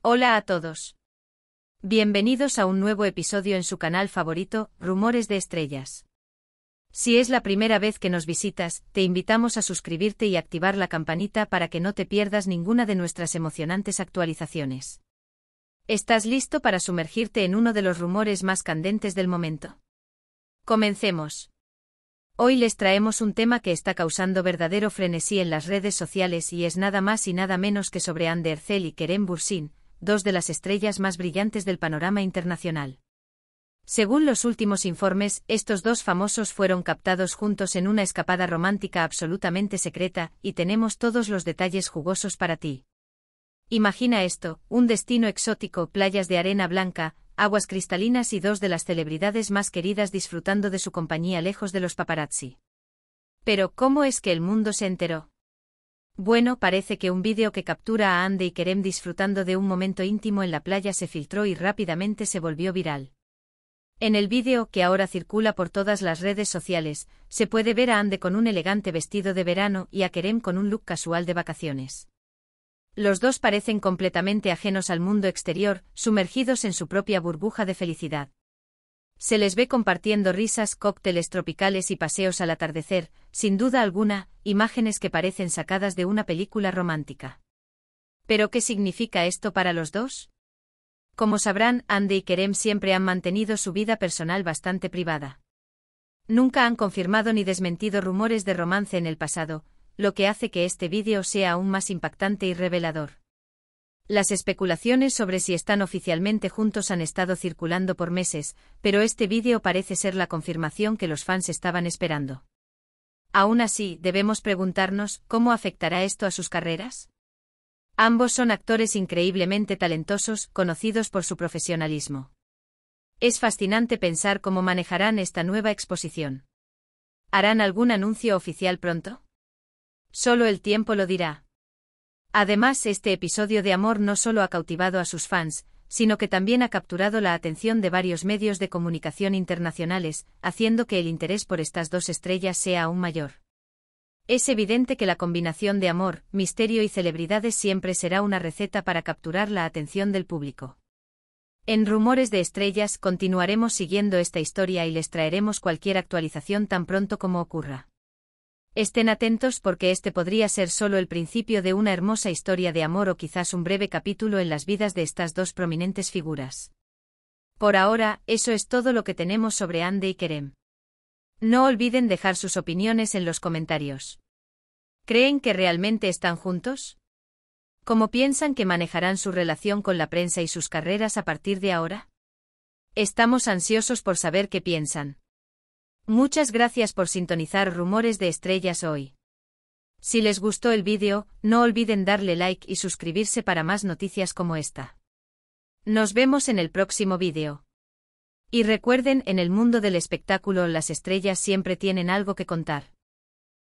Hola a todos. Bienvenidos a un nuevo episodio en su canal favorito, Rumores de Estrellas. Si es la primera vez que nos visitas, te invitamos a suscribirte y activar la campanita para que no te pierdas ninguna de nuestras emocionantes actualizaciones. ¿Estás listo para sumergirte en uno de los rumores más candentes del momento? Comencemos. Hoy les traemos un tema que está causando verdadero frenesí en las redes sociales y es nada más y nada menos que sobre Ander y Kerem Bursin, dos de las estrellas más brillantes del panorama internacional. Según los últimos informes, estos dos famosos fueron captados juntos en una escapada romántica absolutamente secreta, y tenemos todos los detalles jugosos para ti. Imagina esto, un destino exótico, playas de arena blanca, aguas cristalinas y dos de las celebridades más queridas disfrutando de su compañía lejos de los paparazzi. Pero, ¿cómo es que el mundo se enteró? Bueno, parece que un vídeo que captura a Ande y Kerem disfrutando de un momento íntimo en la playa se filtró y rápidamente se volvió viral. En el vídeo, que ahora circula por todas las redes sociales, se puede ver a Ande con un elegante vestido de verano y a Kerem con un look casual de vacaciones. Los dos parecen completamente ajenos al mundo exterior, sumergidos en su propia burbuja de felicidad. Se les ve compartiendo risas, cócteles tropicales y paseos al atardecer, sin duda alguna, imágenes que parecen sacadas de una película romántica. ¿Pero qué significa esto para los dos? Como sabrán, Andy y Kerem siempre han mantenido su vida personal bastante privada. Nunca han confirmado ni desmentido rumores de romance en el pasado, lo que hace que este vídeo sea aún más impactante y revelador. Las especulaciones sobre si están oficialmente juntos han estado circulando por meses, pero este vídeo parece ser la confirmación que los fans estaban esperando. Aún así, debemos preguntarnos, ¿cómo afectará esto a sus carreras? Ambos son actores increíblemente talentosos, conocidos por su profesionalismo. Es fascinante pensar cómo manejarán esta nueva exposición. ¿Harán algún anuncio oficial pronto? Solo el tiempo lo dirá. Además, este episodio de amor no solo ha cautivado a sus fans, sino que también ha capturado la atención de varios medios de comunicación internacionales, haciendo que el interés por estas dos estrellas sea aún mayor. Es evidente que la combinación de amor, misterio y celebridades siempre será una receta para capturar la atención del público. En Rumores de Estrellas continuaremos siguiendo esta historia y les traeremos cualquier actualización tan pronto como ocurra. Estén atentos porque este podría ser solo el principio de una hermosa historia de amor o quizás un breve capítulo en las vidas de estas dos prominentes figuras. Por ahora, eso es todo lo que tenemos sobre Ande y Kerem. No olviden dejar sus opiniones en los comentarios. ¿Creen que realmente están juntos? ¿Cómo piensan que manejarán su relación con la prensa y sus carreras a partir de ahora? Estamos ansiosos por saber qué piensan. Muchas gracias por sintonizar Rumores de Estrellas hoy. Si les gustó el vídeo, no olviden darle like y suscribirse para más noticias como esta. Nos vemos en el próximo vídeo. Y recuerden, en el mundo del espectáculo las estrellas siempre tienen algo que contar.